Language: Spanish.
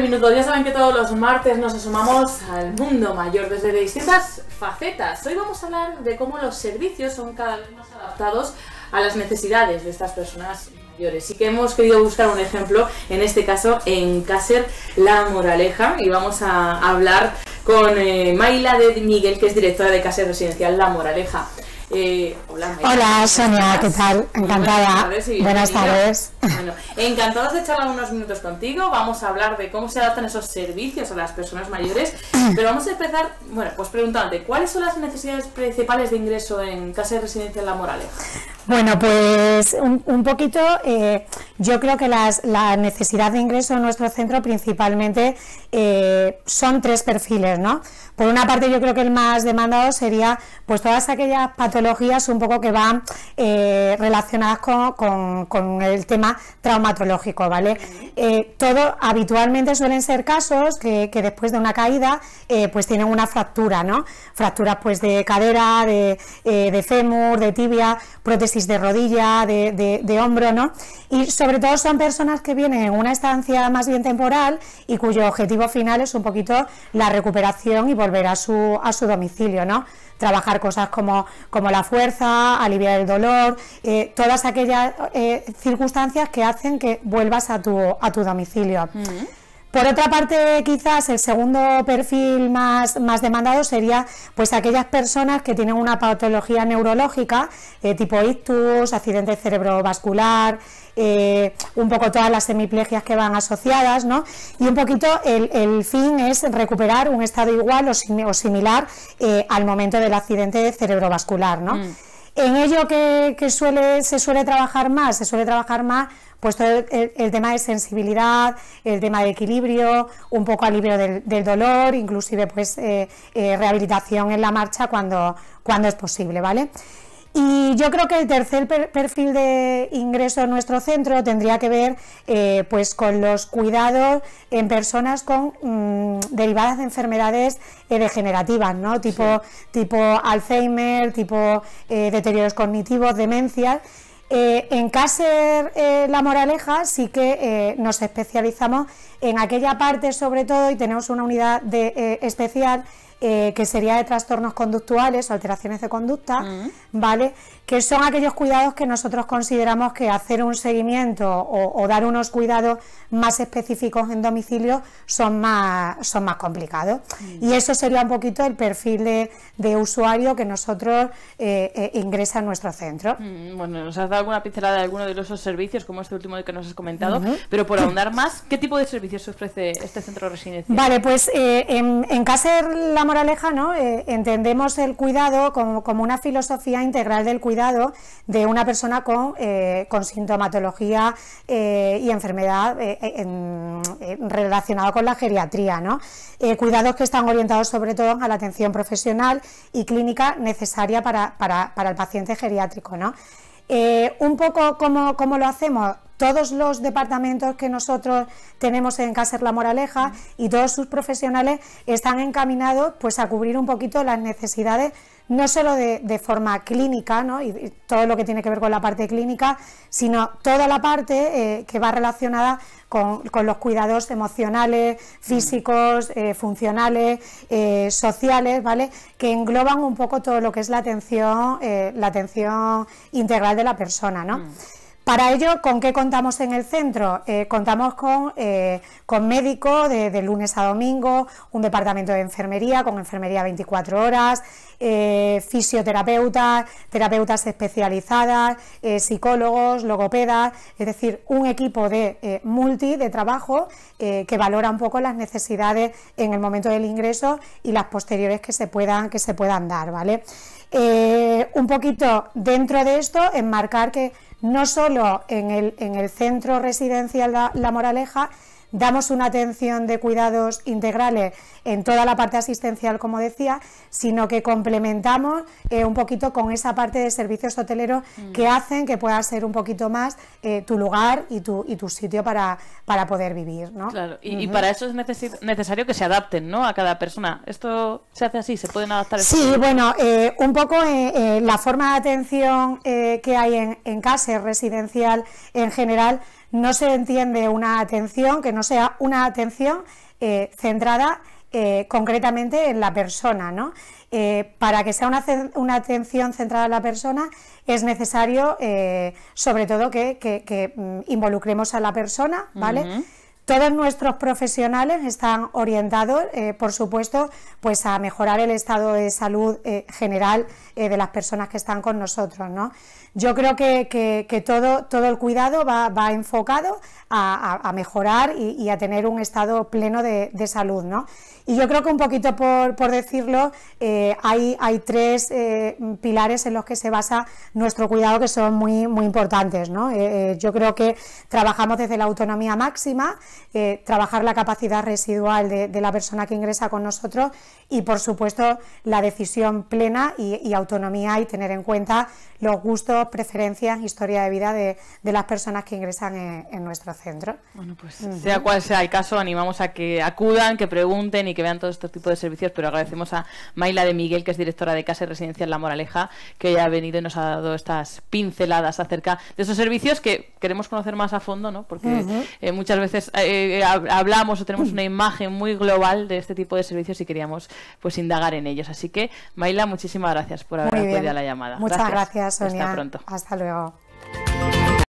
minutos. Ya saben que todos los martes nos asomamos al mundo mayor desde distintas facetas. Hoy vamos a hablar de cómo los servicios son cada vez más adaptados a las necesidades de estas personas mayores y que hemos querido buscar un ejemplo, en este caso en caser La Moraleja, y vamos a hablar con eh, maila de Miguel, que es directora de caser Residencial La Moraleja. Eh, hola, Mayla. Hola, Sonia, ¿qué tal? Encantada. Buenas tardes. Bueno, encantados de charlar unos minutos contigo. Vamos a hablar de cómo se adaptan esos servicios a las personas mayores. Pero vamos a empezar, bueno, pues preguntándote, ¿cuáles son las necesidades principales de ingreso en casa de residencia en La Morales? Bueno, pues un, poquito, eh, yo creo que las, la necesidad de ingreso en nuestro centro principalmente eh, son tres perfiles, ¿no? Por una parte yo creo que el más demandado sería pues todas aquellas patologías un poco que van eh, relacionadas con el tema traumatológico, ¿vale? Eh, todo habitualmente suelen ser casos que, después de una caída eh, pues tienen una fractura, ¿no? Fracturas pues de cadera, de, eh, de fémur, de tibia, prótesis de rodilla, de, hombro, ¿no? Y sobre todo son personas que vienen en una estancia más bien temporal y cuyo objetivo final es un poquito la recuperación y volver a su, a su domicilio, ¿no? trabajar cosas como, como la fuerza, aliviar el dolor, eh, todas aquellas eh, circunstancias que hacen que vuelvas a tu, a tu domicilio. Mm. Por otra parte, quizás el segundo perfil más, más, demandado sería pues aquellas personas que tienen una patología neurológica, eh, tipo ictus, accidente cerebrovascular, eh, un poco todas las semiplegias que van asociadas, ¿no? Y un poquito el, fin es recuperar un estado igual o, o similar eh, al momento del accidente cerebrovascular, ¿no? Mm. En ello que, suele, se suele trabajar más, se suele trabajar más pues, el, tema de sensibilidad, el tema de equilibrio, un poco alivio del, dolor, inclusive pues eh, eh, rehabilitación en la marcha cuando, cuando es posible, ¿vale? Y yo creo que el tercer perfil de ingreso en nuestro centro tendría que ver eh, pues con los cuidados en personas con mm, derivadas de enfermedades eh, degenerativas, ¿no? tipo, tipo Alzheimer, tipo eh, deterioros cognitivos, demencias. en Cáser La Moraleja sí que nos especializamos en aquella parte sobre todo y tenemos una unidad de, especial eh, que sería de trastornos conductuales o alteraciones de conducta, mm. ¿vale? Que son aquellos cuidados que nosotros consideramos que hacer un seguimiento o, dar unos cuidados más específicos en domicilio son más, son más complicados. Mm. Y eso sería un poquito el perfil de, usuario que nosotros eh, eh, ingresa en nuestro centro. Mm, bueno, nos has dado alguna pincelada de alguno de los servicios, como este último que nos has comentado, pero por ahondar más, ¿qué tipo de servicios ofrece este centro residencial? Vale, pues en, casa la la moraleja, ¿no? Eh, entendemos el cuidado como, una filosofía integral del cuidado de una persona con, eh, sintomatología eh, y enfermedad relacionada con la geriatría, ¿no? cuidados que están orientados sobre todo a la atención profesional y clínica necesaria para, el paciente geriátrico, un poco cómo lo hacemos, todos los departamentos que nosotros tenemos en Cáceres La Moraleja y todos sus profesionales están encaminados pues, a cubrir un poquito las necesidades no solo de, forma clínica ¿no? y, todo lo que tiene que ver con la parte clínica, sino toda la parte eh, que va relacionada con, los cuidados emocionales, físicos, eh, funcionales, eh, sociales, ¿vale? que engloban un poco todo lo que es la atención, la atención integral de la persona. ¿no? Para ello, ¿con qué contamos en el centro? Eh, contamos con, eh, con médico de, lunes a domingo, un departamento de enfermería con enfermería 24 horas, eh, fisioterapeutas, terapeutas especializadas, eh, psicólogos, logopedas, es decir, un equipo de multi de trabajo que valora un poco las necesidades en el momento del ingreso y las posteriores que se puedan, que se puedan dar. ¿vale? un poquito dentro de esto, enmarcar que no solo en el, en el centro residencial la, la Moraleja, damos una atención de cuidados integrales en toda la parte asistencial, como decía, sino que complementamos eh, un poquito con esa parte de servicios hoteleros mm. que hacen que pueda ser un poquito más eh, tu lugar y tu, y tu sitio para, para poder vivir. Claro, y, para eso es necesario que se adapten ¿no? a cada persona. ¿Esto se hace así? ¿Se pueden adaptar? Sí, bueno, eh, un poco la forma de atención que hay en, en casa residencial en general no se entiende una atención que no sea una atención eh, centrada eh, concretamente en la persona. ¿no? Eh, para que sea una, atención centrada en la persona es necesario sobre todo que, mm, involucremos a la persona, ¿vale? Todos nuestros profesionales están orientados, eh, por supuesto, pues a mejorar el estado de salud eh, general eh, de las personas que están con nosotros. ¿no? Yo creo que, todo, todo, el cuidado va, enfocado a, mejorar y, a tener un estado pleno de, salud. ¿no? Y yo creo que un poquito por, por decirlo, hay, tres pilares en los que se basa nuestro cuidado que son muy, muy importantes. yo creo que trabajamos desde la autonomía máxima, eh, trabajar la capacidad residual de, la persona que ingresa con nosotros y, por supuesto, la decisión plena y, autonomía y tener en cuenta los gustos, preferencias, historia de vida de, las personas que ingresan en, nuestro centro. Bueno, pues sea cual sea el caso, animamos a que acudan, que pregunten y que vean todo este tipo de servicios, pero agradecemos a Mayla de Miguel, que es directora de Casa y Residencia en La Moraleja, que ha venido y nos ha dado estas pinceladas acerca de esos servicios que queremos conocer más a fondo, ¿no? Porque eh, muchas veces... Eh, eh, eh, hablamos o tenemos una imagen muy global de este tipo de servicios y queríamos pues indagar en ellos. Así que, Maila, muchísimas gracias por haber acudido a la llamada. Muchas gracias, gracias Sonia. Hasta pronto. Hasta luego.